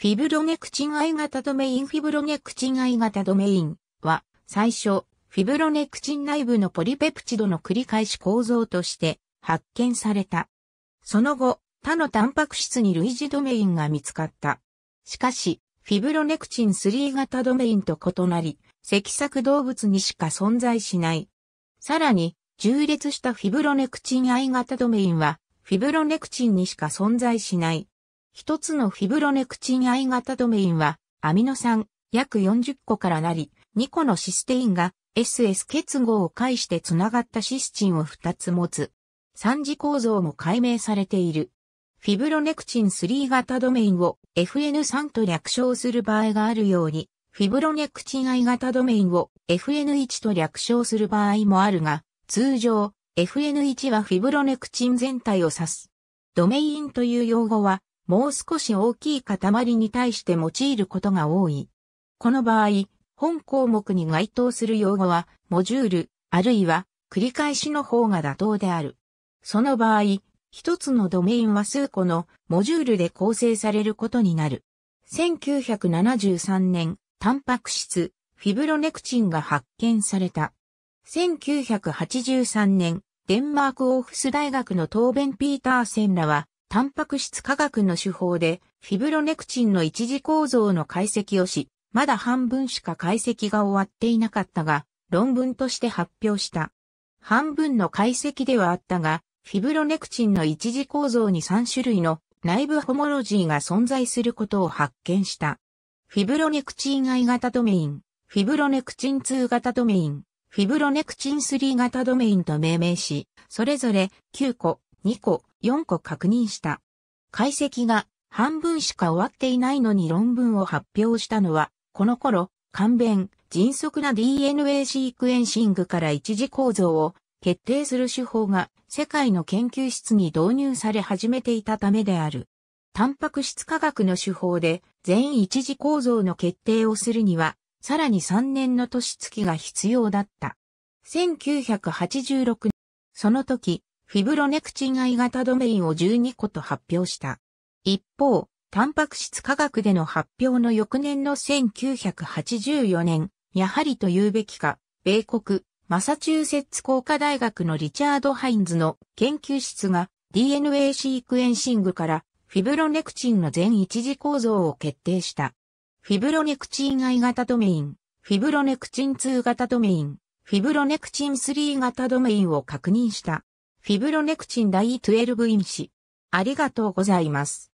フィブロネクチン I 型ドメインフィブロネクチン I 型ドメインは最初、フィブロネクチン内部のポリペプチドの繰り返し構造として発見された。その後、他のタンパク質に類似ドメインが見つかった。しかし、フィブロネクチン3型ドメインと異なり、脊索動物にしか存在しない。さらに、重列したフィブロネクチン I 型ドメインは、フィブロネクチンにしか存在しない一つのフィブロネクチン I 型ドメインは、アミノ酸約40個からなり、2個のシステインが SS 結合を介してつながったシスチンを2つ持つ。三次構造も解明されている。フィブロネクチン3型ドメインを FN3 と略称する場合があるように、フィブロネクチン I 型ドメインを FN1 と略称する場合もあるが、通常 FN1 はフィブロネクチン全体を指す。ドメインという用語はもう少し大きい塊に対して用いることが多い。この場合、本項目に該当する用語は、モジュール、あるいは、繰り返しの方が妥当である。その場合、一つのドメインは数個のモジュールで構成されることになる。1973年、タンパク質、フィブロネクチンが発見された。1983年、デンマークオフス大学のトーベン・ピーターセンらは、タンパク質化学の手法で、フィブロネクチンの一次構造の解析をし、まだ半分しか解析が終わっていなかったが、論文として発表した。半分の解析ではあったが、フィブロネクチンの一次構造に3種類の内部ホモロジーが存在することを発見した。フィブロネクチン I 型ドメイン、フィブロネクチン2型ドメイン、フィブロネクチン3型ドメインと命名し、それぞれ9個、2個、4個確認した。解析が半分しか終わっていないのに論文を発表したのは、この頃、簡便、迅速な DNA シークエンシングから一次構造を決定する手法が世界の研究室に導入され始めていたためである。タンパク質科学の手法で全一次構造の決定をするには、さらに3年の年月が必要だった。1986年、その時、フィブロネクチン I 型ドメインを12個と発表した。一方、タンパク質科学での発表の翌年の1984年、やはりと言うべきか、米国、マサチューセッツ工科大学のリチャード・ハインズの研究室が DNA シークエンシングからフィブロネクチンの全一次構造を決定した。フィブロネクチン I 型ドメイン、フィブロネクチン2型ドメイン、フィブロネクチン3型ドメインを確認した。フィブロネクチン第12因子。ありがとうございます。